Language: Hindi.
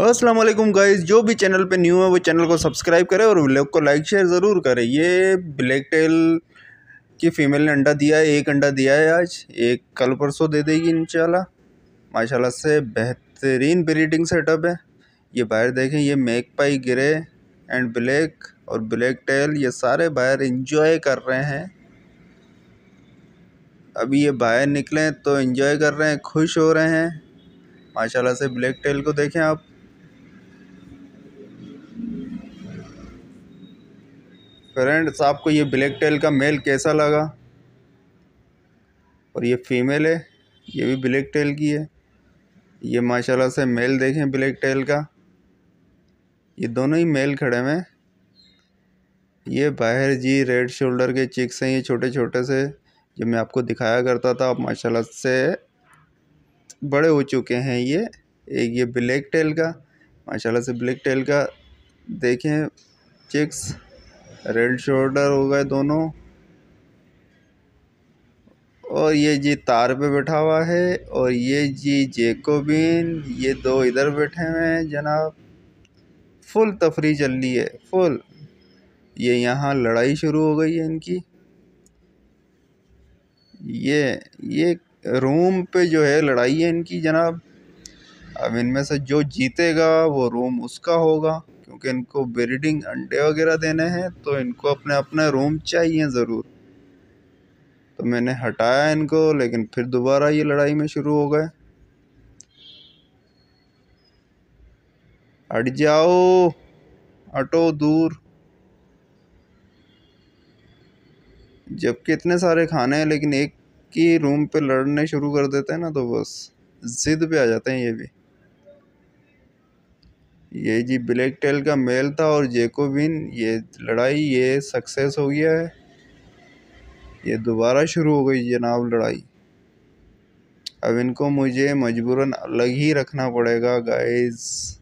असलम गाइज जो भी चैनल पे न्यू है वो चैनल को सब्सक्राइब करें और व्लॉग को लाइक शेयर ज़रूर करें ये ब्लैक टेल की फ़ीमेल ने अंडा दिया है एक अंडा दिया है आज एक कल परसों दे देगी इंशाल्लाह माशाल्लाह से बेहतरीन ब्रीडिंग सेटअप है ये बाहर देखें ये magpie grey and black और ब्लैक टेल ये सारे बाहर इंजॉय कर रहे हैं अभी ये बाहर निकलें तो इंजॉय कर रहे हैं खुश हो रहे हैं माशाल्लाह से ब्लैक टेल को देखें आप फ्रेंड्स आपको ये ब्लैक टेल का मेल कैसा लगा और ये फीमेल है ये भी ब्लैक टेल की है ये माशाल्लाह से मेल देखें ब्लैक टेल का ये दोनों ही मेल खड़े हैं ये बाहर जी रेड शोल्डर के चिक्स हैं ये छोटे छोटे से जो मैं आपको दिखाया करता था अब माशाल्लाह से बड़े हो चुके हैं ये एक ये ब्लैक टेल का माशाल्लाह से ब्लैक टेल का देखें चिक्स रेड शोल्डर हो गए दोनों और ये जी तार पे बैठा हुआ है और ये जी जेकोबिन ये दो इधर बैठे हुए हैं जनाब फुल तफरी चल रही है फुल ये यहाँ लड़ाई शुरू हो गई है इनकी ये ये रूम पे जो है लड़ाई है इनकी जनाब अब इनमें से जो जीतेगा वो रूम उसका होगा क्योंकि इनको ब्रीडिंग अंडे वगैरह देने हैं तो इनको अपने अपने रूम चाहिए ज़रूर तो मैंने हटाया इनको लेकिन फिर दोबारा ये लड़ाई में शुरू हो गए हट जाओ हटो दूर जबकि इतने सारे खाने हैं लेकिन एक ही रूम पे लड़ने शुरू कर देते हैं ना तो बस ज़िद पे आ जाते हैं ये भी ये जी ब्लैक टेल का मेल था और जेकोबिन ये लड़ाई ये सक्सेस हो गया है ये दोबारा शुरू हो गई जनाब लड़ाई अब इनको मुझे मजबूरन अलग ही रखना पड़ेगा गाइस